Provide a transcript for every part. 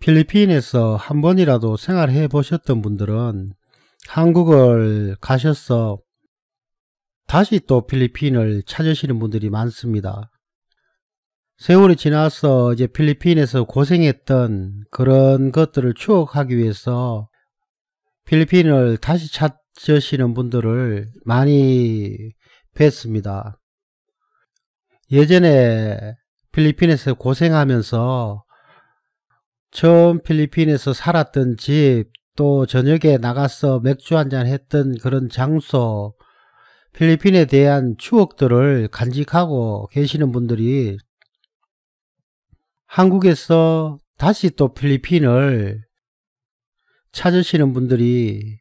필리핀에서 한 번이라도 생활해 보셨던 분들은 한국을 가셔서 다시 또 필리핀을 찾으시는 분들이 많습니다. 세월이 지나서 이제 필리핀에서 고생했던 그런 것들을 추억하기 위해서 필리핀을 다시 찾으시는 분들을 많이 뵀습니다. 예전에 필리핀에서 고생하면서 처음 필리핀에서 살았던 집, 또 저녁에 나가서 맥주 한잔 했던 그런 장소, 필리핀에 대한 추억들을 간직하고 계시는 분들이 한국에서 다시 또 필리핀을 찾으시는 분들이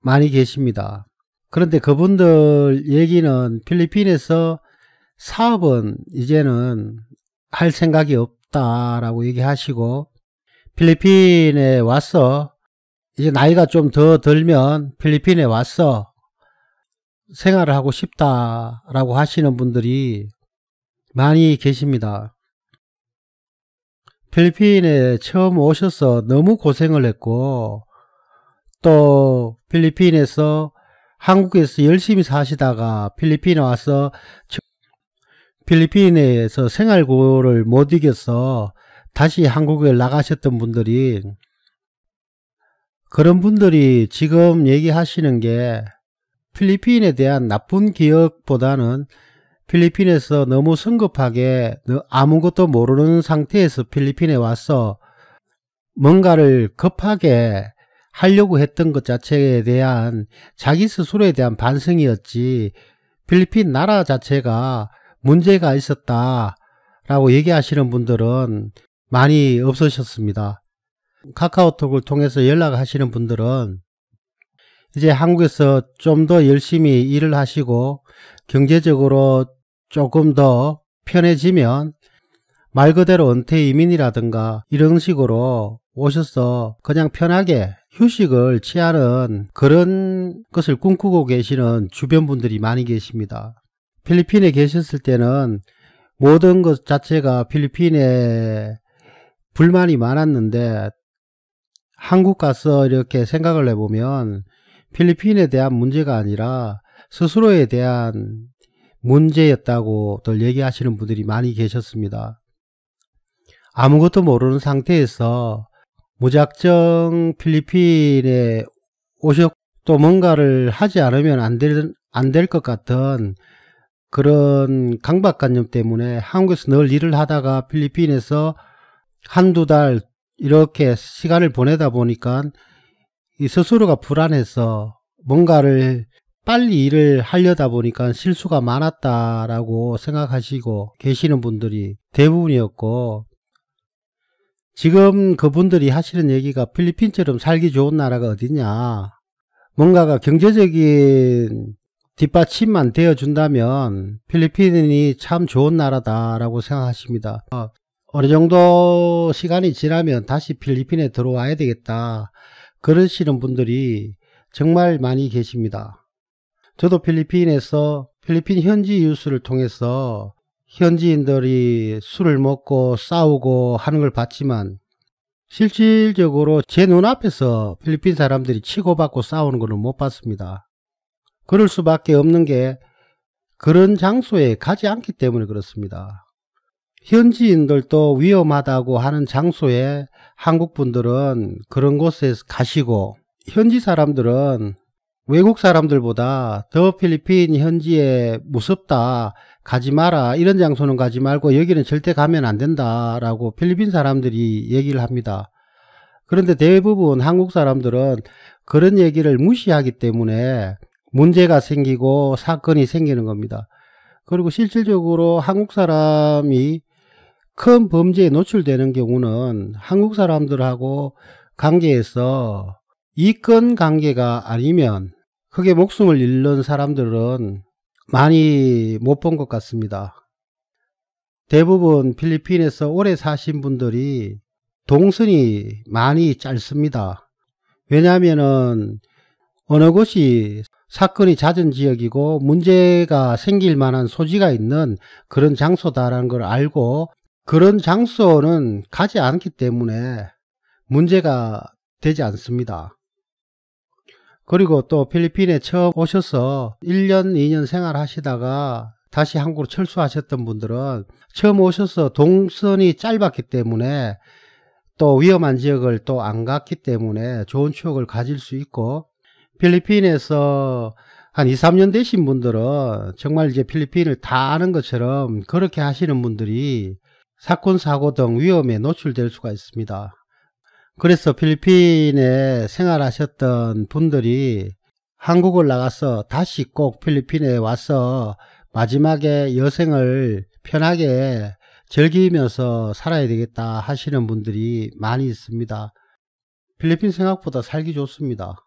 많이 계십니다. 그런데 그분들 얘기는 필리핀에서 사업은 이제는 할 생각이 없, 어다라고 얘기하시고 필리핀에 와서 이제 나이가 좀 더 들면 필리핀에 와서 생활을 하고 싶다라고 하시는 분들이 많이 계십니다. 필리핀에 처음 오셔서 너무 고생을 했고 또 필리핀에서 한국에서 열심히 사시다가 필리핀에 와서 필리핀에서 생활고를 못 이겨서 다시 한국에 나가셨던 분들이 그런 분들이 지금 얘기하시는 게 필리핀에 대한 나쁜 기억보다는 필리핀에서 너무 성급하게 아무것도 모르는 상태에서 필리핀에 와서 뭔가를 급하게 하려고 했던 것 자체에 대한 자기 스스로에 대한 반성이었지 필리핀 나라 자체가 문제가 있었다라고 얘기하시는 분들은 많이 없으셨습니다. 카카오톡을 통해서 연락하시는 분들은 이제 한국에서 좀 더 열심히 일을 하시고 경제적으로 조금 더 편해지면 말 그대로 은퇴 이민이라든가 이런 식으로 오셔서 그냥 편하게 휴식을 취하는 그런 것을 꿈꾸고 계시는 주변 분들이 많이 계십니다. 필리핀에 계셨을 때는 모든 것 자체가 필리핀에 불만이 많았는데 한국 가서 이렇게 생각을 해보면 필리핀에 대한 문제가 아니라 스스로에 대한 문제였다고들 얘기하시는 분들이 많이 계셨습니다. 아무것도 모르는 상태에서 무작정 필리핀에 오셨 또 뭔가를 하지 않으면 안 될 안 될 것 같은 그런 강박관념 때문에 한국에서 늘 일을 하다가 필리핀에서 한두 달 이렇게 시간을 보내다 보니까 이 스스로가 불안해서 뭔가를 빨리 일을 하려다 보니까 실수가 많았다라고 생각하시고 계시는 분들이 대부분이었고 지금 그분들이 하시는 얘기가 필리핀처럼 살기 좋은 나라가 어디냐 뭔가가 경제적인 뒷받침만 되어준다면 필리핀이 참 좋은 나라다라고 생각하십니다. 어, 어느 정도 시간이 지나면 다시 필리핀에 들어와야 되겠다 그러시는 분들이 정말 많이 계십니다. 저도 필리핀에서 필리핀 현지 뉴스를 통해서 현지인들이 술을 먹고 싸우고 하는 걸 봤지만 실질적으로 제 눈앞에서 필리핀 사람들이 치고받고 싸우는 것을못 봤습니다. 그럴 수밖에 없는 게 그런 장소에 가지 않기 때문에 그렇습니다. 현지인들도 위험하다고 하는 장소에 한국분들은 그런 곳에 가시고 현지 사람들은 외국 사람들보다 더 필리핀 현지에 무섭다 가지 마라 이런 장소는 가지 말고 여기는 절대 가면 안 된다 라고 필리핀 사람들이 얘기를 합니다. 그런데 대부분 한국 사람들은 그런 얘기를 무시하기 때문에 문제가 생기고 사건이 생기는 겁니다. 그리고 실질적으로 한국 사람이 큰 범죄에 노출되는 경우는 한국 사람들하고 관계에서 이권 관계가 아니면 크게 목숨을 잃는 사람들은 많이 못 본 것 같습니다. 대부분 필리핀에서 오래 사신 분들이 동선이 많이 짧습니다. 왜냐하면 어느 곳이 사건이 잦은 지역이고 문제가 생길 만한 소지가 있는 그런 장소다라는 걸 알고 그런 장소는 가지 않기 때문에 문제가 되지 않습니다. 그리고 또 필리핀에 처음 오셔서 1년, 2년 생활하시다가 다시 한국으로 철수하셨던 분들은 처음 오셔서 동선이 짧았기 때문에 또 위험한 지역을 또 안 갔기 때문에 좋은 추억을 가질 수 있고 필리핀에서 한 2, 3년 되신 분들은 정말 이제 필리핀을 다 아는 것처럼 그렇게 하시는 분들이 사건, 사고 등 위험에 노출될 수가 있습니다. 그래서 필리핀에 생활하셨던 분들이 한국을 나가서 다시 꼭 필리핀에 와서 마지막에 여생을 편하게 즐기면서 살아야 되겠다 하시는 분들이 많이 있습니다. 필리핀 생각보다 살기 좋습니다.